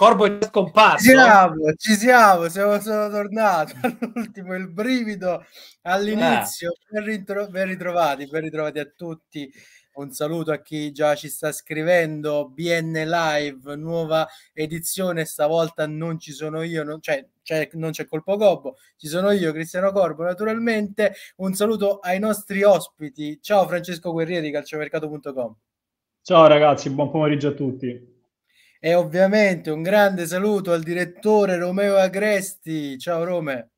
Corbo è scomparso. Ci siamo, ci siamo, siamo sono tornato all'ultimo, il brivido all'inizio. Ah. Ben, ritro- ben ritrovati, ben ritrovati a tutti. Un saluto a chi già ci sta scrivendo. BN Live, nuova edizione. Stavolta non ci sono io, non, cioè, cioè non c'è colpo gobbo, ci sono io, Cristiano Corbo. Naturalmente, un saluto ai nostri ospiti. Ciao Francesco Guerrieri, calciomercato.com. Ciao ragazzi, buon pomeriggio a tutti. E ovviamente un grande saluto al direttore Romeo Agresti. Ciao Rome.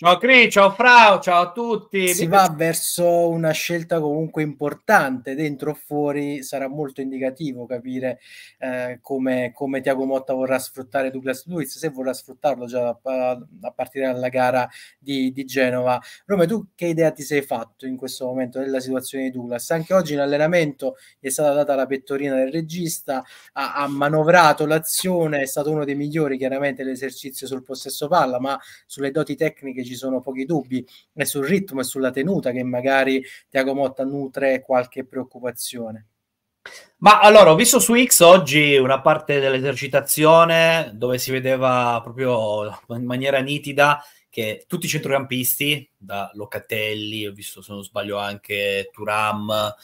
Ciao Cri, ciao Frau, ciao a tutti. Si va verso una scelta comunque importante, dentro o fuori sarà molto indicativo capire eh, come, come Tiago Motta vorrà sfruttare Douglas Luiz, se vorrà sfruttarlo già a, a partire dalla gara di, di, Genova. Rome, tu che idea ti sei fatto in questo momento della situazione di Douglas? Anche oggi in allenamento gli è stata data la pettorina del regista, ha, ha manovrato l'azione, è stato uno dei migliori chiaramente l'esercizio sul possesso palla, ma sulle doti tecniche ci sono pochi dubbi, è sul ritmo e sulla tenuta che magari Tiago Motta nutre qualche preoccupazione. Ma allora, ho visto su X oggi una parte dell'esercitazione dove si vedeva proprio in maniera nitida che tutti i centrocampisti, da Locatelli, ho visto se non sbaglio anche Turam,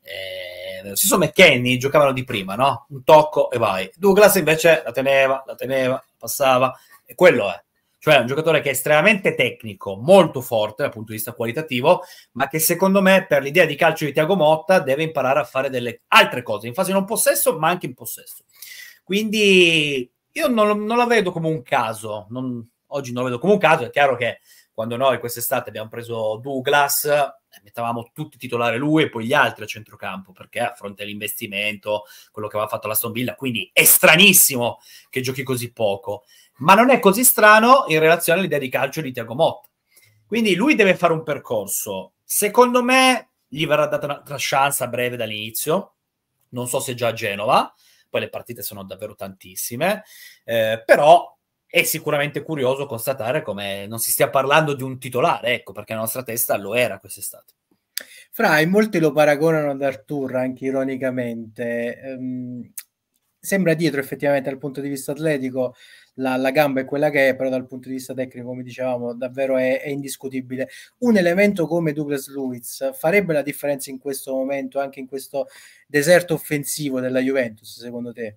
eh, lo stesso McKenny giocavano di prima, no? Un tocco e vai. Douglas invece la teneva, la teneva, passava, e quello è. Cioè è un giocatore che è estremamente tecnico, molto forte dal punto di vista qualitativo, ma che secondo me per l'idea di calcio di Tiago Motta deve imparare a fare delle altre cose, in fase non possesso, ma anche in possesso. Quindi io non, non la vedo come un caso, non, oggi non la vedo come un caso, è chiaro che quando noi quest'estate abbiamo preso Douglas eh, mettavamo tutti titolare lui e poi gli altri a centrocampo perché a fronte all'investimento, quello che aveva fatto la Villa, quindi è stranissimo che giochi così poco, ma non è così strano in relazione all'idea di calcio di Tiago Motta. Quindi lui deve fare un percorso. Secondo me gli verrà data una chance a breve dall'inizio, non so se già a Genova, poi le partite sono davvero tantissime, eh, però è sicuramente curioso constatare come non si stia parlando di un titolare, ecco, perché la nostra testa lo era quest'estate. Fra, e molti lo paragonano ad Artur, anche ironicamente. Ehm, sembra dietro effettivamente dal punto di vista atletico, la, la, gamba è quella che è, però dal punto di vista tecnico, come dicevamo, davvero è, è indiscutibile. Un elemento come Douglas Lewis farebbe la differenza in questo momento, anche in questo deserto offensivo della Juventus, secondo te?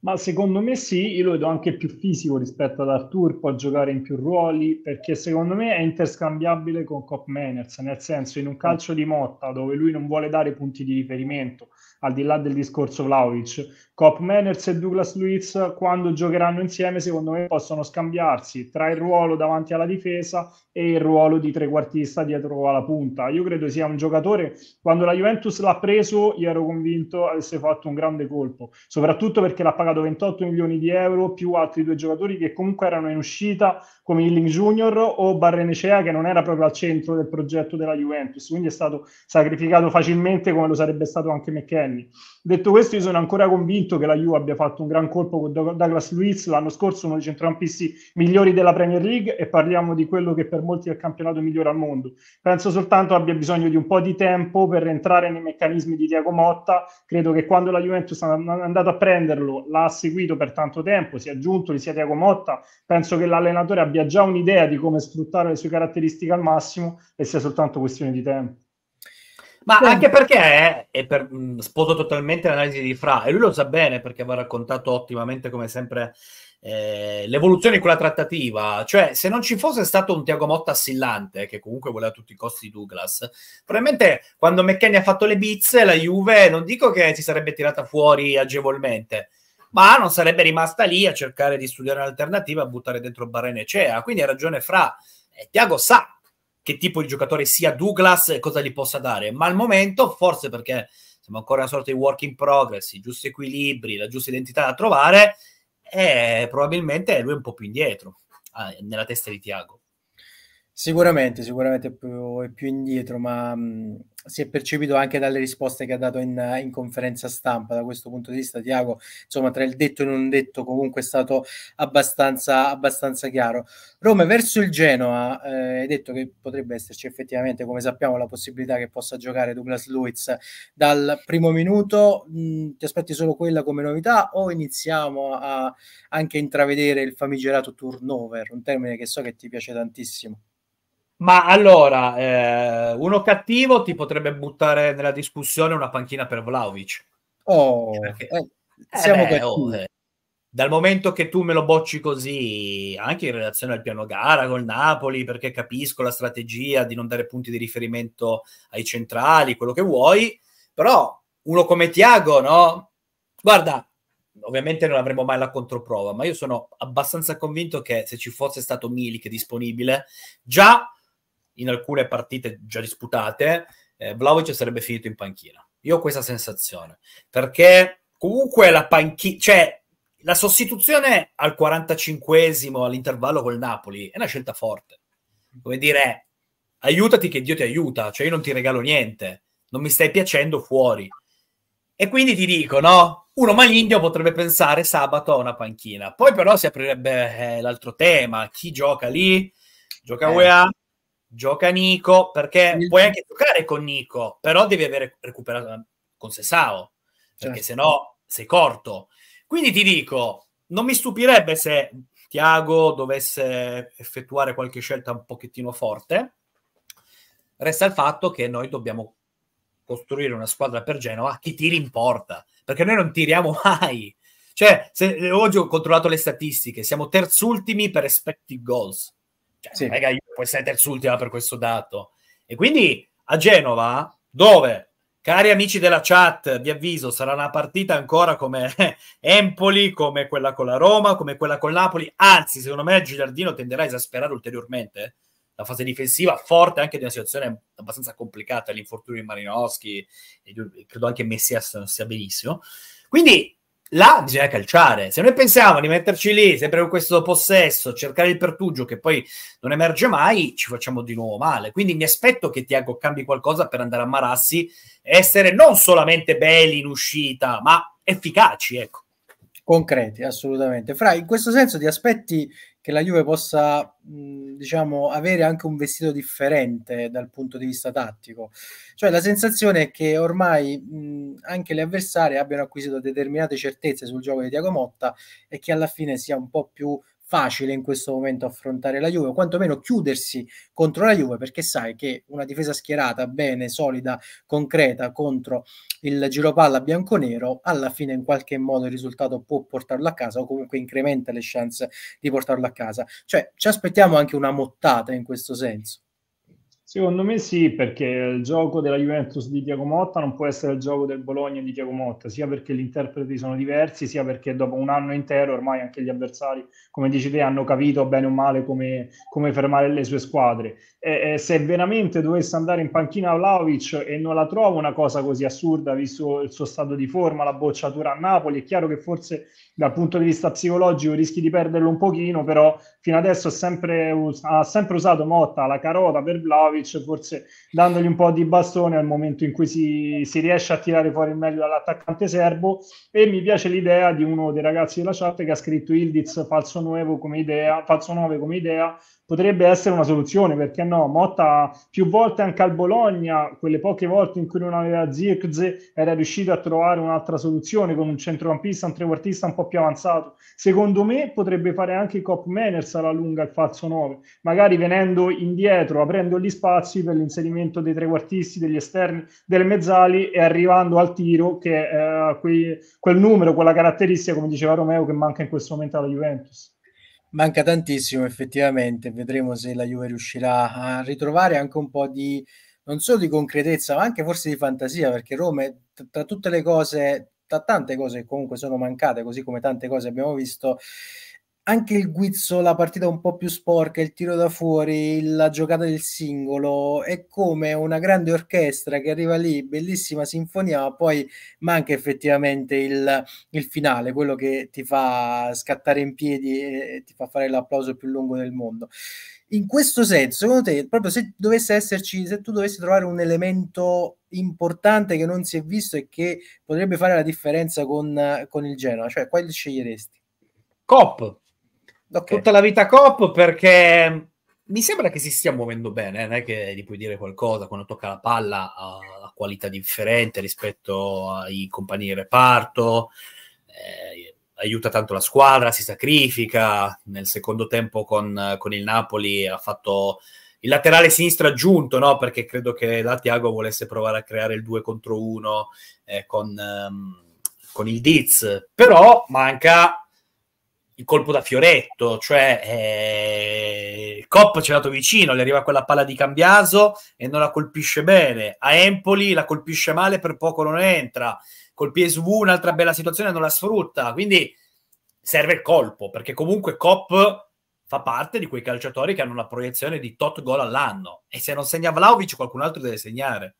Ma secondo me sì, io lo vedo anche più fisico rispetto ad Artur, può giocare in più ruoli, perché secondo me è interscambiabile con Cop Manners, nel senso in un calcio di motta dove lui non vuole dare punti di riferimento, al di là del discorso Vlaovic, Cop Manners e Douglas Luiz quando giocheranno insieme secondo me possono scambiarsi tra il ruolo davanti alla difesa e il ruolo di trequartista dietro alla punta. Io credo sia un giocatore, quando la Juventus l'ha preso io ero convinto avesse fatto un grande colpo, soprattutto perché l'ha pagato 28 milioni di euro più altri due giocatori che comunque erano in uscita come Illing Junior o Barrenecea che non era proprio al centro del progetto della Juventus, quindi è stato sacrificato facilmente come lo sarebbe stato anche McKenna anni. Detto questo, io sono ancora convinto che la Juve abbia fatto un gran colpo con Douglas Luiz l'anno scorso, uno dei centrampisti migliori della Premier League e parliamo di quello che per molti è il campionato migliore al mondo. Penso soltanto abbia bisogno di un po' di tempo per entrare nei meccanismi di Diago Motta. Credo che quando la Juventus è andata a prenderlo, l'ha seguito per tanto tempo, si è aggiunto di sia Diago Motta, penso che l'allenatore abbia già un'idea di come sfruttare le sue caratteristiche al massimo e sia soltanto questione di tempo. Ma sì. anche perché, eh, per, mh, sposo totalmente l'analisi di Fra, e lui lo sa bene perché aveva raccontato ottimamente, come sempre, eh, l'evoluzione di quella trattativa. Cioè, se non ci fosse stato un Tiago Motta assillante, che comunque voleva a tutti i costi Douglas, probabilmente quando McKenny ha fatto le bizze, la Juve, non dico che si sarebbe tirata fuori agevolmente, ma non sarebbe rimasta lì a cercare di studiare un'alternativa, a buttare dentro Barene Cea. Quindi ha ragione Fra. E eh, Tiago sa che tipo di giocatore sia Douglas e cosa gli possa dare, ma al momento, forse perché siamo ancora una sorta di work in progress, i giusti equilibri, la giusta identità da trovare, e eh, probabilmente lui è un po' più indietro ah, nella testa di Tiago. Sicuramente, sicuramente è più, è più indietro, ma mh, mm, si è percepito anche dalle risposte che ha dato in, in, conferenza stampa. Da questo punto di vista, Tiago, insomma, tra il detto e non detto, comunque è stato abbastanza, abbastanza chiaro. Roma verso il Genoa, eh, hai detto che potrebbe esserci effettivamente, come sappiamo, la possibilità che possa giocare Douglas Luiz dal primo minuto. Mh, mm, ti aspetti solo quella come novità o iniziamo a anche intravedere il famigerato turnover, un termine che so che ti piace tantissimo? Ma allora, eh, uno cattivo ti potrebbe buttare nella discussione una panchina per Vlaovic. Oh, eh, Perché, eh, eh, siamo beh, oh, eh. dal momento che tu me lo bocci così, anche in relazione al piano gara col Napoli, perché capisco la strategia di non dare punti di riferimento ai centrali, quello che vuoi, però uno come Tiago, no? Guarda, ovviamente non avremo mai la controprova, ma io sono abbastanza convinto che se ci fosse stato Milik disponibile, già in alcune partite già disputate, eh, Vlaovic sarebbe finito in panchina. Io ho questa sensazione, perché comunque la panchina, cioè la sostituzione al 45esimo all'intervallo col Napoli è una scelta forte. Come dire, aiutati che Dio ti aiuta, cioè io non ti regalo niente, non mi stai piacendo fuori. E quindi ti dico, no? Uno maligno potrebbe pensare sabato a una panchina. Poi però si aprirebbe eh, l'altro tema, chi gioca lì? Gioca eh. UEA, gioca Nico, perché il... puoi anche giocare con Nico, però devi avere recuperato eh, con Sesao, perché certo. se no sei corto. Quindi ti dico, non mi stupirebbe se Tiago dovesse effettuare qualche scelta un pochettino forte. Resta il fatto che noi dobbiamo costruire una squadra per Genova che tiri in porta, perché noi non tiriamo mai. Cioè, se, eh, oggi ho controllato le statistiche, siamo terzultimi per expected goals cioè, sì. raga, io può essere terz'ultima per questo dato. E quindi a Genova, dove, cari amici della chat, vi avviso, sarà una partita ancora come Empoli, come quella con la Roma, come quella con Napoli. Anzi, secondo me Giardino tenderà a esasperare ulteriormente la fase difensiva forte anche di una situazione abbastanza complicata, l'infortunio di Marinowski, credo anche Messias non sia benissimo. Quindi là bisogna calciare. Se noi pensiamo di metterci lì, sempre con questo possesso, cercare il pertugio che poi non emerge mai, ci facciamo di nuovo male. Quindi mi aspetto che Tiago cambi qualcosa per andare a Marassi e essere non solamente belli in uscita, ma efficaci, ecco. Concreti, assolutamente. Fra, in questo senso ti aspetti che la Juve possa mh, diciamo, avere anche un vestito differente dal punto di vista tattico. Cioè la sensazione è che ormai mh, anche le avversarie abbiano acquisito determinate certezze sul gioco di Diago Motta e che alla fine sia un po' più facile in questo momento affrontare la Juve, o quantomeno chiudersi contro la Juve, perché sai che una difesa schierata bene, solida, concreta contro il giropalla bianconero, alla fine in qualche modo il risultato può portarlo a casa o comunque incrementa le chance di portarlo a casa. Cioè ci aspettiamo anche una mottata in questo senso. Secondo me sì, perché il gioco della Juventus di Tiago Motta non può essere il gioco del Bologna di Tiago Motta, sia perché gli interpreti sono diversi, sia perché dopo un anno intero ormai anche gli avversari, come dici te, hanno capito bene o male come, come fermare le sue squadre. E, e se veramente dovesse andare in panchina a Vlaovic e non la trovo una cosa così assurda, visto il suo stato di forma, la bocciatura a Napoli, è chiaro che forse dal punto di vista psicologico rischi di perderlo un pochino, però fino adesso sempre, ha sempre usato Motta la carota per Vlaovic Vlaovic, forse dandogli un po' di bastone al momento in cui si, si riesce a tirare fuori il meglio dall'attaccante serbo. E mi piace l'idea di uno dei ragazzi della chat che ha scritto Ildiz falso 9 come idea, falso 9 come idea potrebbe essere una soluzione, perché no? Motta più volte anche al Bologna, quelle poche volte in cui non aveva Zirkz, era riuscito a trovare un'altra soluzione con un centrocampista, un trequartista un po' più avanzato. Secondo me potrebbe fare anche il Cop Manners alla lunga il falso 9, magari venendo indietro, aprendo gli spazi per l'inserimento dei trequartisti, degli esterni, delle mezzali e arrivando al tiro che è eh, quel numero, quella caratteristica, come diceva Romeo, che manca in questo momento alla Juventus. Manca tantissimo effettivamente, vedremo se la Juve riuscirà a ritrovare anche un po' di, non solo di concretezza, ma anche forse di fantasia, perché Roma, tra tutte le cose, tra tante cose che comunque sono mancate, così come tante cose abbiamo visto, anche il guizzo, la partita un po' più sporca, il tiro da fuori, la giocata del singolo, è come una grande orchestra che arriva lì, bellissima sinfonia, ma poi manca effettivamente il, il finale, quello che ti fa scattare in piedi e ti fa fare l'applauso più lungo del mondo. In questo senso, secondo te, proprio se dovesse esserci, se tu dovessi trovare un elemento importante che non si è visto e che potrebbe fare la differenza con, con il Genoa, cioè quale sceglieresti? Cop, Okay. Tutta la vita cop perché mi sembra che si stia muovendo bene, eh. non è che gli puoi dire qualcosa quando tocca la palla a qualità differente rispetto ai compagni di reparto. Eh, aiuta tanto la squadra, si sacrifica. Nel secondo tempo con, con il Napoli ha fatto il laterale sinistro aggiunto, no? perché credo che la volesse provare a creare il 2 contro 1 eh, con, ehm, con il Diz. Però manca il colpo da fioretto, cioè eh, il Cop ci è andato vicino, gli arriva quella palla di Cambiaso e non la colpisce bene, a Empoli la colpisce male, per poco non entra, col PSV un'altra bella situazione non la sfrutta, quindi serve il colpo, perché comunque Copp fa parte di quei calciatori che hanno una proiezione di tot gol all'anno e se non segna Vlaovic qualcun altro deve segnare.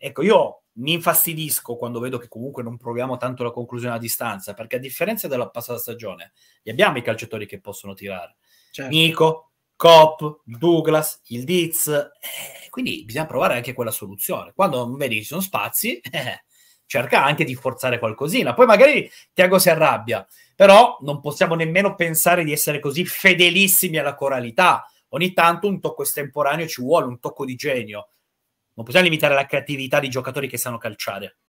Ecco, io mi infastidisco quando vedo che comunque non proviamo tanto la conclusione a distanza, perché a differenza della passata stagione, li abbiamo i calciatori che possono tirare. Certo. Nico, Cop, Douglas, il Diz, eh, quindi bisogna provare anche quella soluzione. Quando vedi che ci sono spazi, eh, cerca anche di forzare qualcosina. Poi magari Tiago si arrabbia, però non possiamo nemmeno pensare di essere così fedelissimi alla coralità. Ogni tanto un tocco estemporaneo ci vuole, un tocco di genio non possiamo limitare la creatività di giocatori che sanno calciare.